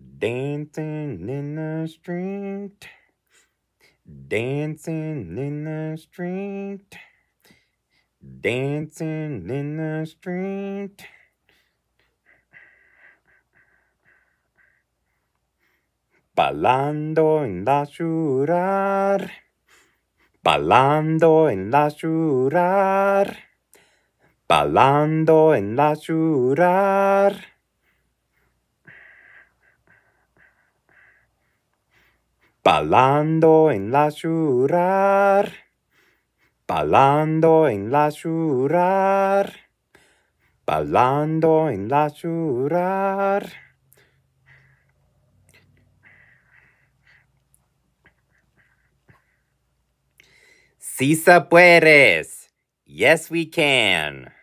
Dancing in the street. Dancing in the street. Dancing in the street. Balando en la ciudad. Balando en la ciudad. Balando en la ciudad. Balando en la churar. Balando en la churar. Balando en la churar. Si se puedes. Yes, we can.